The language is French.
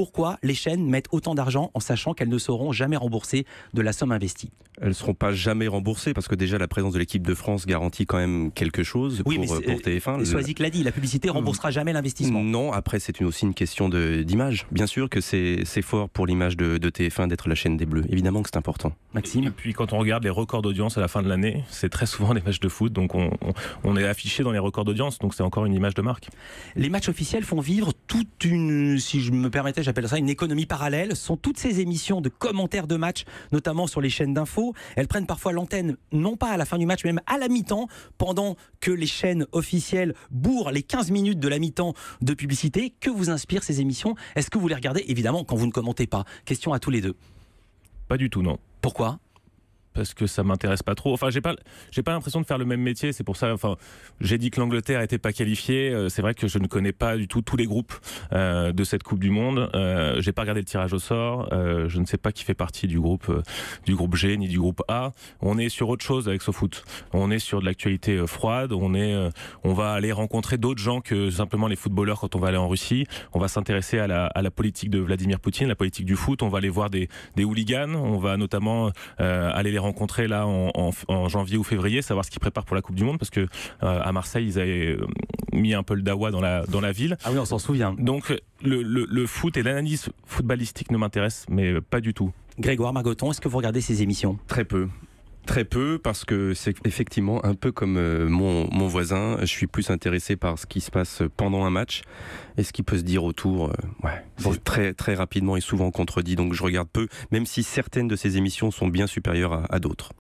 pourquoi les chaînes mettent autant d'argent en sachant qu'elles ne seront jamais remboursées de la somme investie Elles ne seront pas jamais remboursées parce que déjà la présence de l'équipe de France garantit quand même quelque chose pour, tf euh, pour TF1. Euh, Soisic l'a dit, la publicité hmm. remboursera jamais l'investissement. Non, après c'est aussi une question d'image. Bien sûr que c'est fort pour l'image de, TF1 d'être la chaîne des Bleus. Évidemment que c'est important. Maxime Et puis quand on regarde les records d'audience à la fin de l'année, c'est très souvent des matchs de foot, donc on, est affiché dans les records d'audience, donc c'est encore une image de marque. Les matchs officiels font vivre toute une, si je me permettais, j'appelle ça une économie parallèle, sont toutes ces émissions de commentaires de match, notamment sur les chaînes d'infos. Elles prennent parfois l'antenne, non pas à la fin du match, mais même à la mi-temps, pendant que les chaînes officielles bourrent les 15 minutes de la mi-temps de publicité. Que vous inspirent ces émissions Est-ce que vous les regardez Évidemment, quand vous ne commentez pas. Question à tous les deux. Pas du tout, non. Pourquoi parce que ça m'intéresse pas trop. Enfin, j'ai pas, j'ai pas l'impression de faire le même métier. C'est pour ça. Enfin, j'ai dit que l'Angleterre était pas qualifiée. Euh, c'est vrai que je ne connais pas du tout tous les groupes euh, de cette Coupe du Monde. je euh, j'ai pas regardé le tirage au sort. je ne sais pas qui fait partie du groupe, du groupe G ni du groupe A. On est sur autre chose avec ce foot. On est sur de l'actualité froide. On est, on va aller rencontrer d'autres gens que simplement les footballeurs quand on va aller en Russie. On va s'intéresser à la, à la politique de Vladimir Poutine, la politique du foot. On va aller voir des, des hooligans. On va notamment aller les rencontrer là en, janvier ou février, savoir ce qu'ils préparent pour la Coupe du Monde, parce que euh, à Marseille, ils avaient euh, mis un peu le dawa dans la, dans la ville. Ah oui, on s'en souvient. Donc le, le, foot et l'analyse footballistique ne m'intéressent, mais pas du tout. Grégoire Magoton, est-ce que vous regardez ces émissions Très peu. Très peu, parce que c'est effectivement un peu comme euh, mon, mon, voisin, je suis plus intéressé par ce qui se passe pendant un match et ce qui peut se dire autour. Euh, ouais, très, très rapidement et souvent contredit, donc je regarde peu, même si certaines de ces émissions sont bien supérieures à d'autres.